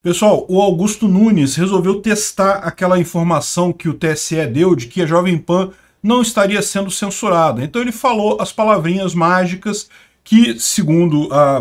Pessoal, o Augusto Nunes resolveu testar aquela informação que o TSE deu de que a Jovem Pan não estaria sendo censurada. Então ele falou as palavrinhas mágicas que, segundo a,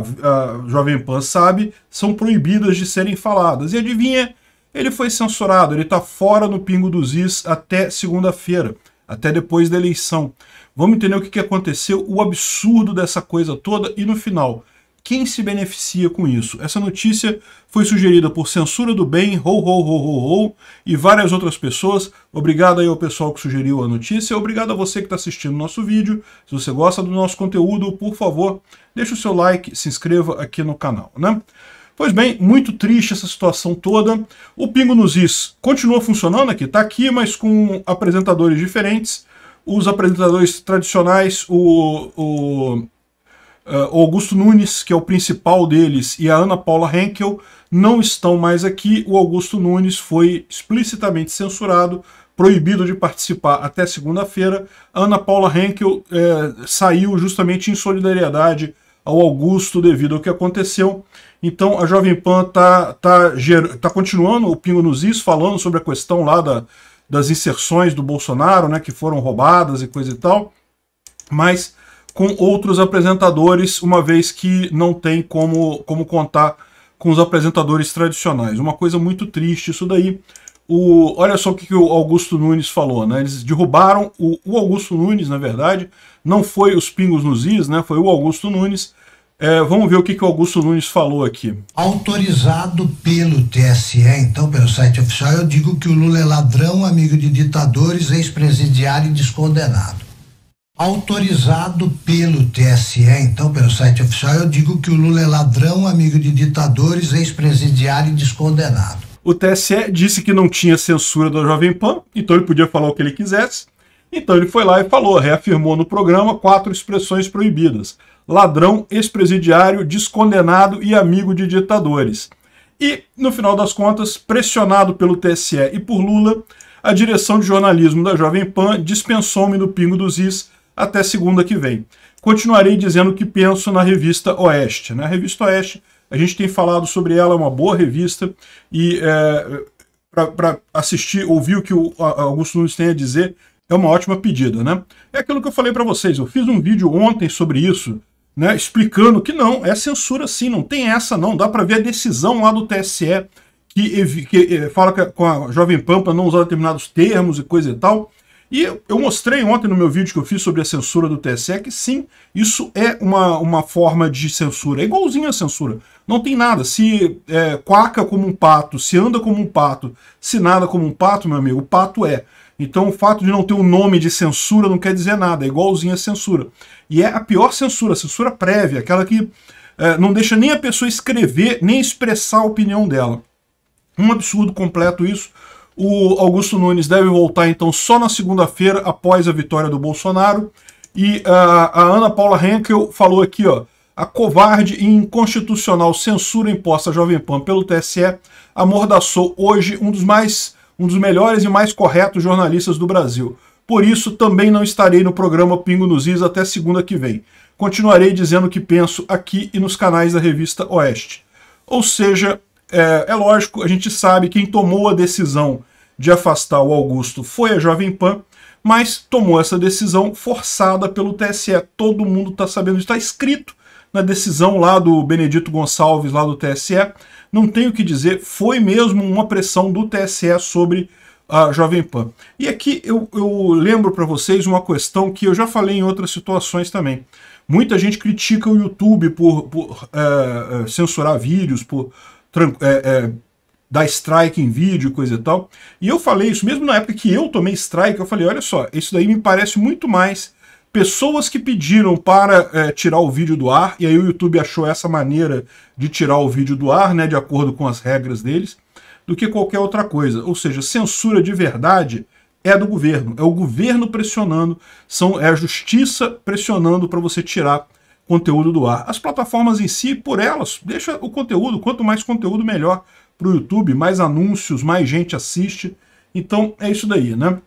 a Jovem Pan sabe, são proibidas de serem faladas. E adivinha, ele foi censurado, ele está fora no pingo dos is até segunda-feira, até depois da eleição. Vamos entender o que aconteceu, o absurdo dessa coisa toda e no final quem se beneficia com isso? Essa notícia foi sugerida por Censura do Bem, Ho Ho Ho Ho Ho e várias outras pessoas. Obrigado aí ao pessoal que sugeriu a notícia. Obrigado a você que está assistindo o nosso vídeo. Se você gosta do nosso conteúdo, por favor, deixe o seu like, se inscreva aqui no canal, né? Pois bem, muito triste essa situação toda. O Pingo nos Is continua funcionando aqui, está aqui, mas com apresentadores diferentes. Os apresentadores tradicionais, o, o uh, Augusto Nunes, que é o principal deles, e a Ana Paula Henkel não estão mais aqui. O Augusto Nunes foi explicitamente censurado, proibido de participar até segunda-feira. Ana Paula Henkel eh, saiu justamente em solidariedade ao Augusto devido ao que aconteceu. Então a Jovem Pan está tá, tá, tá continuando o Pingo nos Is falando sobre a questão lá da, das inserções do Bolsonaro, né, que foram roubadas e coisa e tal. Mas com outros apresentadores, uma vez que não tem como, como contar com os apresentadores tradicionais. Uma coisa muito triste isso daí. O, olha só o que, que o Augusto Nunes falou, né? Eles derrubaram o, o, Augusto Nunes, na verdade, não foi os pingos nos is, né? Foi o Augusto Nunes. É, vamos ver o que, que o Augusto Nunes falou aqui. Autorizado pelo TSE, então, pelo site oficial, eu digo que o Lula é ladrão, amigo de ditadores, ex-presidiário e descondenado autorizado pelo TSE, então pelo site oficial, eu digo que o Lula é ladrão, amigo de ditadores, ex-presidiário e descondenado. O TSE disse que não tinha censura da Jovem Pan, então ele podia falar o que ele quisesse. Então ele foi lá e falou, reafirmou no programa quatro expressões proibidas: ladrão, ex-presidiário, descondenado e amigo de ditadores. E, no final das contas, pressionado pelo TSE e por Lula, a direção de jornalismo da Jovem Pan dispensou-me do Pingo dos Is até segunda que vem. Continuarei dizendo que penso na revista Oeste. na né? A revista Oeste, a gente tem falado sobre ela, é uma boa revista, e é, para assistir, ouvir o que o Augusto Nunes tem a dizer, é uma ótima pedida. Né? É aquilo que eu falei para vocês, eu fiz um vídeo ontem sobre isso, né, explicando que não, é censura sim, não tem essa não, dá para ver a decisão lá do TSE que, que, eh, fala com a Jovem Pampa não usar determinados termos e coisa e tal, e eu mostrei ontem no meu vídeo que eu fiz sobre a censura do TSE que sim, isso é uma, uma forma de censura, é igualzinho a censura. Não tem nada. Se é, quaca como um pato, se anda como um pato, se nada como um pato, meu amigo, o pato é. Então o fato de não ter o um nome de censura não quer dizer nada, é igualzinho a censura. E é a pior censura, a censura prévia, aquela que é, não deixa nem a pessoa escrever, nem expressar a opinião dela. Um absurdo completo isso o Augusto Nunes deve voltar então só na segunda-feira após a vitória do Bolsonaro. E a, ah, a Ana Paula Henkel falou aqui, ó, a covarde e inconstitucional censura imposta à Jovem Pan pelo TSE amordaçou hoje um dos mais um dos melhores e mais corretos jornalistas do Brasil. Por isso, também não estarei no programa Pingo nos Is até segunda que vem. Continuarei dizendo o que penso aqui e nos canais da revista Oeste. Ou seja, é, é lógico, a gente sabe quem tomou a decisão de afastar o Augusto foi a Jovem Pan, mas tomou essa decisão forçada pelo TSE. Todo mundo está sabendo, está escrito na decisão lá do Benedito Gonçalves, lá do TSE. Não tenho o que dizer, foi mesmo uma pressão do TSE sobre a Jovem Pan. E aqui eu, eu lembro para vocês uma questão que eu já falei em outras situações também. Muita gente critica o YouTube por, por é, é, censurar vídeos, por é, é, dar strike em vídeo, coisa e tal. E eu falei isso, mesmo na época que eu tomei strike, eu falei, olha só, isso daí me parece muito mais pessoas que pediram para é, tirar o vídeo do ar, e aí o YouTube achou essa maneira de tirar o vídeo do ar, né, de acordo com as regras deles, do que qualquer outra coisa. Ou seja, censura de verdade é do governo, é o governo pressionando, são, é a justiça pressionando para você tirar conteúdo do ar. As plataformas em si, por elas, deixa o conteúdo, quanto mais conteúdo, melhor para o YouTube, mais anúncios, mais gente assiste. Então é isso daí, né?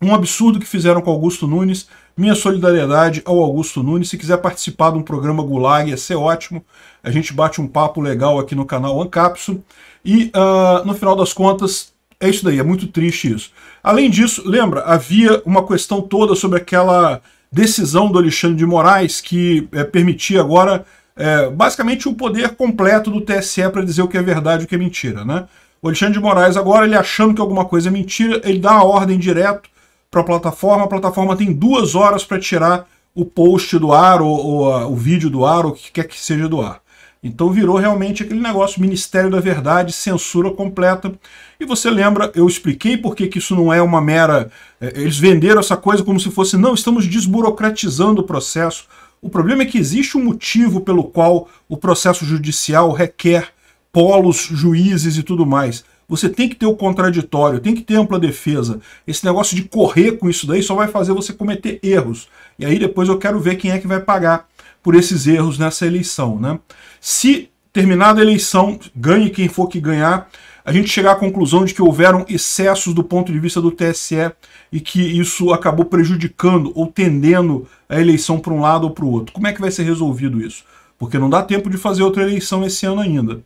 Um absurdo que fizeram com Augusto Nunes. Minha solidariedade ao Augusto Nunes. Se quiser participar de um programa Gulag, ia ser ótimo. A gente bate um papo legal aqui no canal Ancapso. E uh, no final das contas, é isso daí, é muito triste isso. Além disso, lembra, havia uma questão toda sobre aquela decisão do Alexandre de Moraes, que é, permitia agora é, basicamente o poder completo do TSE para dizer o que é verdade e o que é mentira. Né? O Alexandre de Moraes agora, ele achando que alguma coisa é mentira, ele dá a ordem direto para a plataforma, a plataforma tem duas horas para tirar o post do ar ou, ou o vídeo do ar, ou o que quer que seja do ar. Então virou realmente aquele negócio Ministério da Verdade, censura completa. E você lembra, eu expliquei por que isso não é uma mera... É, eles venderam essa coisa como se fosse, não, estamos desburocratizando o processo. O problema é que existe um motivo pelo qual o processo judicial requer polos, juízes e tudo mais. Você tem que ter o contraditório, tem que ter ampla defesa. Esse negócio de correr com isso daí só vai fazer você cometer erros. E aí depois eu quero ver quem é que vai pagar por esses erros nessa eleição. Né? Se terminada a eleição, ganhe quem for que ganhar, a gente chegar à conclusão de que houveram excessos do ponto de vista do TSE e que isso acabou prejudicando ou tendendo a eleição para um lado ou para o outro. Como é que vai ser resolvido isso? Porque não dá tempo de fazer outra eleição esse ano ainda.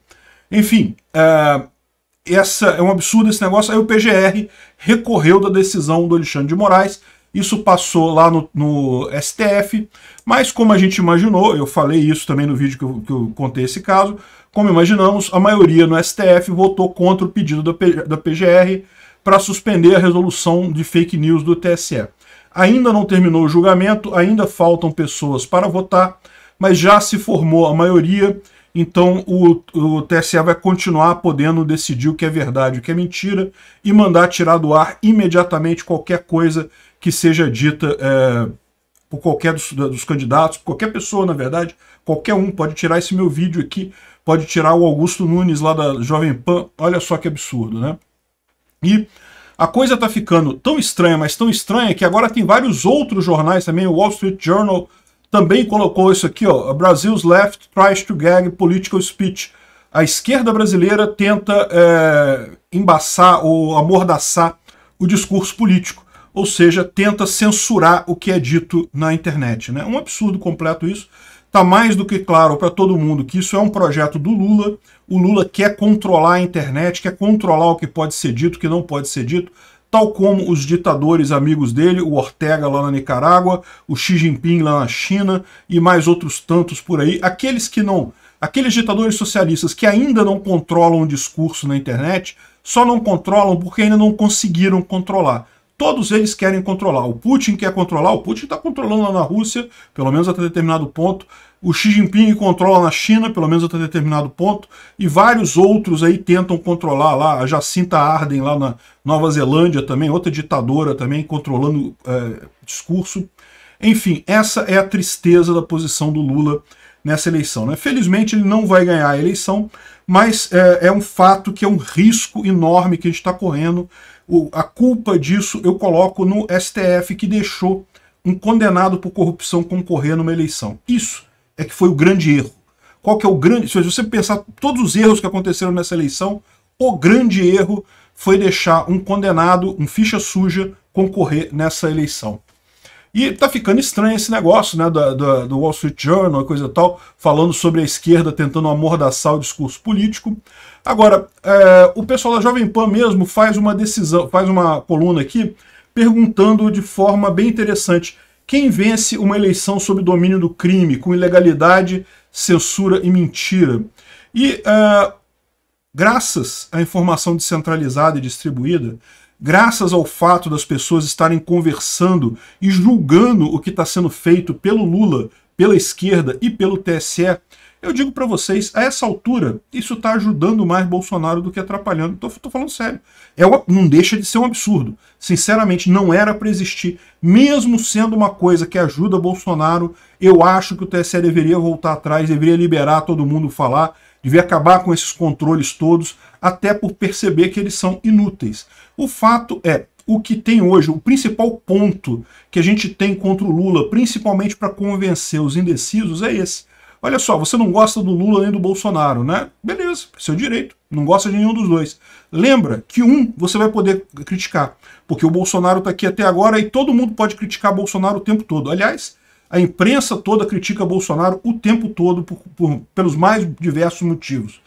Enfim, é, essa é um absurdo esse negócio. Aí o PGR recorreu da decisão do Alexandre de Moraes. Isso passou lá no, no STF, mas como a gente imaginou, eu falei isso também no vídeo que eu, que eu, contei esse caso, como imaginamos, a maioria no STF votou contra o pedido da, P, da PGR para suspender a resolução de fake news do TSE. Ainda não terminou o julgamento, ainda faltam pessoas para votar, mas já se formou a maioria então o, o TSE vai continuar podendo decidir o que é verdade, o que é mentira, e mandar tirar do ar imediatamente qualquer coisa que seja dita é, por qualquer dos, dos candidatos, qualquer pessoa, na verdade, qualquer um pode tirar esse meu vídeo aqui, pode tirar o Augusto Nunes lá da Jovem Pan, olha só que absurdo, né? E a coisa está ficando tão estranha, mas tão estranha, que agora tem vários outros jornais também, o Wall Street Journal, também colocou isso aqui, ó, Brasil's left tries to gag political speech. A esquerda brasileira tenta é, embaçar ou amordaçar o discurso político, ou seja, tenta censurar o que é dito na internet. Né? Um absurdo completo isso. Está mais do que claro para todo mundo que isso é um projeto do Lula. O Lula quer controlar a internet, quer controlar o que pode ser dito, o que não pode ser dito tal como os ditadores amigos dele, o Ortega lá na Nicarágua, o Xi Jinping lá na China e mais outros tantos por aí, aqueles que não, aqueles ditadores socialistas que ainda não controlam o discurso na internet, só não controlam porque ainda não conseguiram controlar. Todos eles querem controlar. O Putin quer controlar, o Putin está controlando lá na Rússia, pelo menos até determinado ponto. O Xi Jinping controla na China, pelo menos até determinado ponto. E vários outros aí tentam controlar lá. A Jacinta Arden lá na Nova Zelândia também, outra ditadora também, controlando é, discurso. Enfim, essa é a tristeza da posição do Lula nessa eleição. Né? Felizmente ele não vai ganhar a eleição, mas é, é um fato que é um risco enorme que a gente está correndo. O, a culpa disso eu coloco no STF, que deixou um condenado por corrupção concorrer numa eleição. Isso é que foi o grande erro. Qual que é o grande... Se você pensar todos os erros que aconteceram nessa eleição, o grande erro foi deixar um condenado, um ficha suja, concorrer nessa eleição. E tá ficando estranho esse negócio, né, do, do, do Wall Street Journal, coisa tal, falando sobre a esquerda tentando amordaçar o discurso político. Agora, é, o pessoal da Jovem Pan mesmo faz uma decisão, faz uma coluna aqui, perguntando de forma bem interessante quem vence uma eleição sob domínio do crime, com ilegalidade, censura e mentira. E é, graças à informação descentralizada e distribuída, graças ao fato das pessoas estarem conversando e julgando o que está sendo feito pelo Lula, pela esquerda e pelo TSE, eu digo para vocês, a essa altura, isso está ajudando mais Bolsonaro do que atrapalhando. estou falando sério. É, não deixa de ser um absurdo. Sinceramente, não era para existir. Mesmo sendo uma coisa que ajuda Bolsonaro, eu acho que o TSE deveria voltar atrás, deveria liberar todo mundo falar, deveria acabar com esses controles todos até por perceber que eles são inúteis. O fato é, o que tem hoje, o principal ponto que a gente tem contra o Lula, principalmente para convencer os indecisos, é esse. Olha só, você não gosta do Lula nem do Bolsonaro, né? Beleza, seu direito. Não gosta de nenhum dos dois. Lembra que um você vai poder criticar, porque o Bolsonaro está aqui até agora e todo mundo pode criticar Bolsonaro o tempo todo. Aliás, a imprensa toda critica Bolsonaro o tempo todo por, por, pelos mais diversos motivos.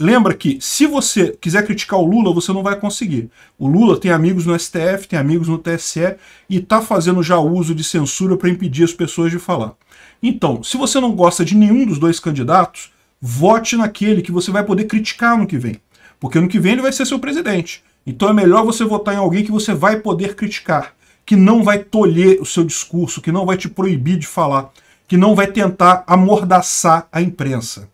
Lembra que se você quiser criticar o Lula, você não vai conseguir. O Lula tem amigos no STF, tem amigos no TSE e está fazendo já uso de censura para impedir as pessoas de falar. Então, se você não gosta de nenhum dos dois candidatos, vote naquele que você vai poder criticar no que vem. Porque no que vem ele vai ser seu presidente. Então é melhor você votar em alguém que você vai poder criticar, que não vai tolher o seu discurso, que não vai te proibir de falar, que não vai tentar amordaçar a imprensa.